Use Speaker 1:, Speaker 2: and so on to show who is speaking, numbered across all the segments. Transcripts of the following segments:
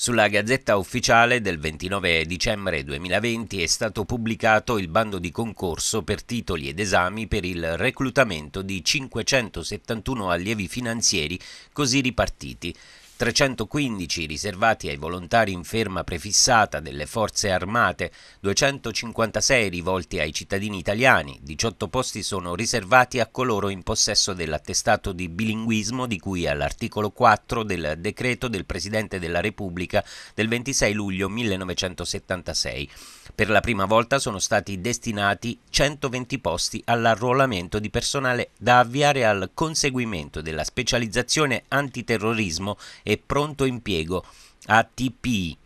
Speaker 1: Sulla Gazzetta Ufficiale del 29 dicembre 2020 è stato pubblicato il bando di concorso per titoli ed esami per il reclutamento di 571 allievi finanzieri così ripartiti. 315 riservati ai volontari in ferma prefissata delle forze armate, 256 rivolti ai cittadini italiani, 18 posti sono riservati a coloro in possesso dell'attestato di bilinguismo di cui all'articolo 4 del decreto del Presidente della Repubblica del 26 luglio 1976. Per la prima volta sono stati destinati 120 posti all'arruolamento di personale da avviare al conseguimento della specializzazione antiterrorismo e pronto impiego ATP.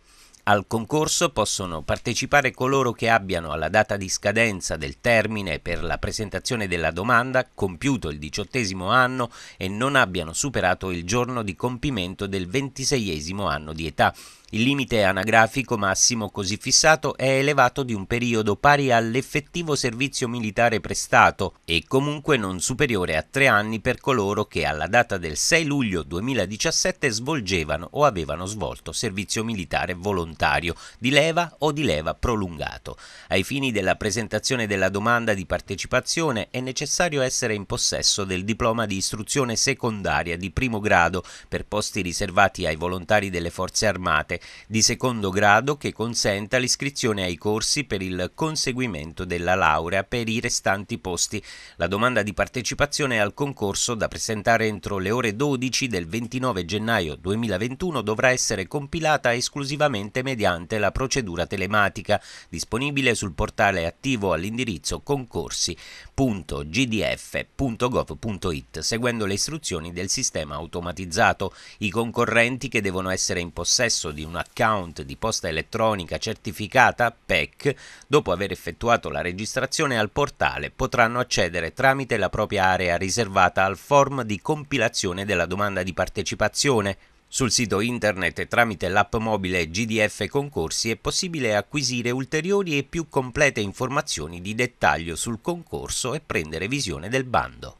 Speaker 1: Al concorso possono partecipare coloro che abbiano alla data di scadenza del termine per la presentazione della domanda compiuto il diciottesimo anno e non abbiano superato il giorno di compimento del ventiseiesimo anno di età. Il limite anagrafico massimo così fissato è elevato di un periodo pari all'effettivo servizio militare prestato e comunque non superiore a tre anni per coloro che alla data del 6 luglio 2017 svolgevano o avevano svolto servizio militare volontario di leva o di leva prolungato. Ai fini della presentazione della domanda di partecipazione è necessario essere in possesso del diploma di istruzione secondaria di primo grado per posti riservati ai volontari delle forze armate di secondo grado che consenta l'iscrizione ai corsi per il conseguimento della laurea per i restanti posti. La domanda di partecipazione al concorso da presentare entro le ore 12 del 29 gennaio 2021 dovrà essere compilata esclusivamente mediante la procedura telematica disponibile sul portale attivo all'indirizzo concorsi.gdf.gov.it seguendo le istruzioni del sistema automatizzato. I concorrenti che devono essere in possesso di un un account di posta elettronica certificata PEC, dopo aver effettuato la registrazione al portale, potranno accedere tramite la propria area riservata al form di compilazione della domanda di partecipazione, sul sito internet e tramite l'app mobile GDF Concorsi è possibile acquisire ulteriori e più complete informazioni di dettaglio sul concorso e prendere visione del bando.